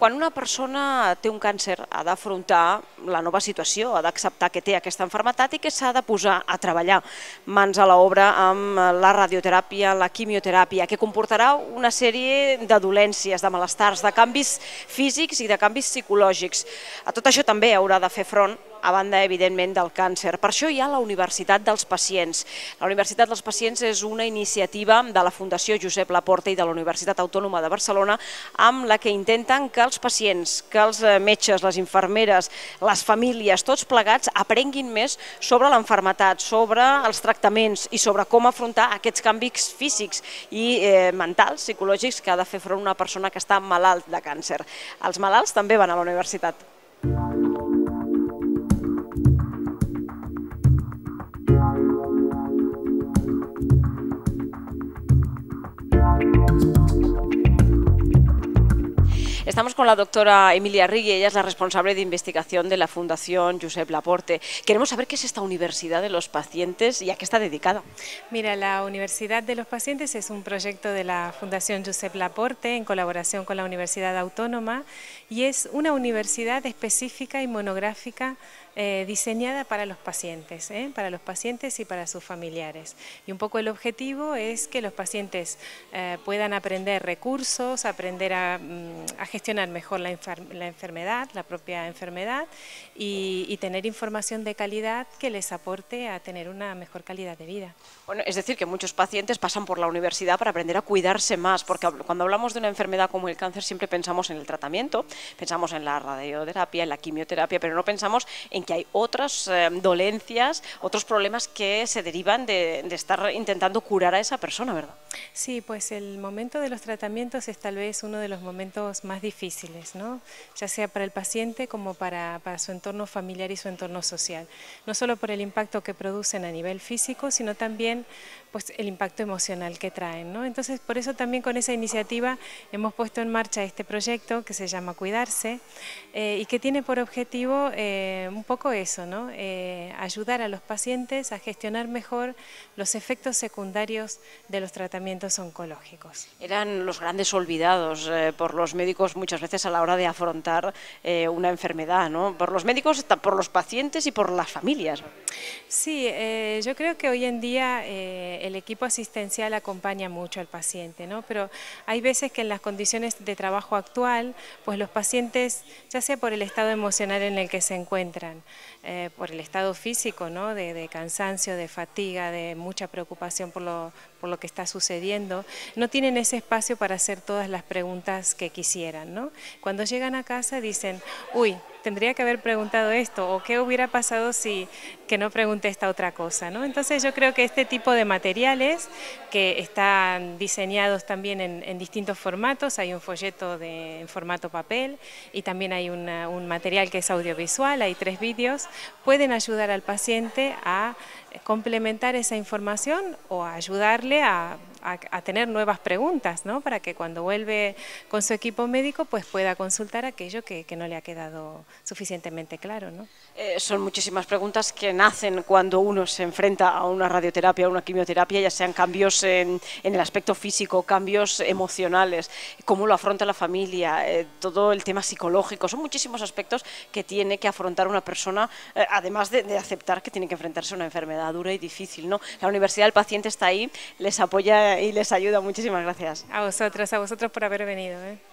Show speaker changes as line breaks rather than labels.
Quan una persona té un càncer ha d'afrontar la nova situació, ha d'acceptar que té aquesta enfermedad i que s'ha de posar a treballar mans a l'obra amb la radioteràpia, la quimioteràpia, que comportarà una sèrie de dolències, de malestars, de canvis físics i de canvis psicològics. A tot això també haurà de fer front a banda, evidentment, del càncer. Per això hi ha la Universitat dels Pacients. La Universitat dels Pacients és una iniciativa de la Fundació Josep Laporta i de la Universitat Autònoma de Barcelona amb la que intenten que els pacients, que els eh, metges, les infermeres, les famílies, tots plegats, aprenguin més sobre l'enfermetat, sobre els tractaments i sobre com afrontar aquests canvis físics i eh, mentals, psicològics, que ha de fer front una persona que està malalt de càncer. Els malalts també van a la universitat. Estamos con la doctora Emilia Rigui, ella es la responsable de investigación de la Fundación Josep Laporte. Queremos saber qué es esta Universidad de los Pacientes y a qué está dedicada.
Mira, la Universidad de los Pacientes es un proyecto de la Fundación Josep Laporte en colaboración con la Universidad Autónoma y es una universidad específica y monográfica eh, diseñada para los pacientes, ¿eh? para los pacientes y para sus familiares. Y un poco el objetivo es que los pacientes eh, puedan aprender recursos, aprender a, mm, gestionar mejor la, enfermedad, la propia enfermedad, y, y, tener información de calidad que les aporte a tener una mejor calidad de vida. Bueno, es decir, que muchos pacientes pasan por
la universidad para aprender a cuidarse más, porque cuando hablamos de una enfermedad como el cáncer siempre pensamos en el tratamiento, pensamos en la radioterapia, en la quimioterapia, pero no pensamos en que hay otras eh, dolencias, otros problemas que se derivan de, estar intentando curar a esa persona,
¿verdad? Sí, pues el momento de los tratamientos es tal vez uno de los momentos más difíciles, ¿no? ya sea para el paciente como para, su entorno familiar y su entorno social. No solo por el impacto que producen a nivel físico, sino también pues, el impacto emocional que traen. ¿no? Entonces, por eso también con esa iniciativa hemos puesto en marcha este proyecto que se llama Cuidarse eh, y que tiene por objetivo eh, un poco eso, ¿no? Eh, ayudar a los pacientes a gestionar mejor los efectos secundarios de los tratamientos oncológicos.
Eran los grandes olvidados eh, por los médicos muchas veces a la hora de afrontar eh, una enfermedad, ¿no? Por los médicos, por los pacientes y por las familias.
Sí, eh, yo creo que hoy en día eh, el equipo asistencial acompaña mucho al paciente, ¿no? Pero hay veces que en las condiciones de trabajo actual, pues los pacientes, ya sea por el estado emocional en el que se encuentran, eh, por el estado físico, ¿no? De, de, cansancio, de fatiga, de mucha preocupación por lo, por lo que está sucediendo, no tienen ese espacio para hacer todas las preguntas que quisieran. ¿no? Cuando llegan a casa dicen, uy, tendría que haber preguntado esto o qué hubiera pasado si que no pregunté esta otra cosa. ¿no? Entonces yo creo que este tipo de materiales que están diseñados también en, distintos formatos, hay un folleto de, en formato papel y también hay un material que es audiovisual, hay tres vídeos, pueden ayudar al paciente a complementar esa información o ayudarle a a, tener nuevas preguntas, ¿no? Para que cuando vuelve con su equipo médico, pues pueda consultar aquello que, no le ha quedado suficientemente claro, ¿no? Eh, son muchísimas preguntas
que nacen cuando uno se enfrenta a una radioterapia, a una quimioterapia, ya sean cambios en, el aspecto físico, cambios emocionales, cómo lo afronta la familia, eh, todo el tema psicológico, son muchísimos aspectos que tiene que afrontar una persona, eh, además de, aceptar que tiene que enfrentarse a una enfermedad dura y difícil, ¿no? La universidad, del paciente está ahí, les apoya
y les ayuda. Muchísimas gracias. A vosotros, a vosotros por haber venido. ¿eh?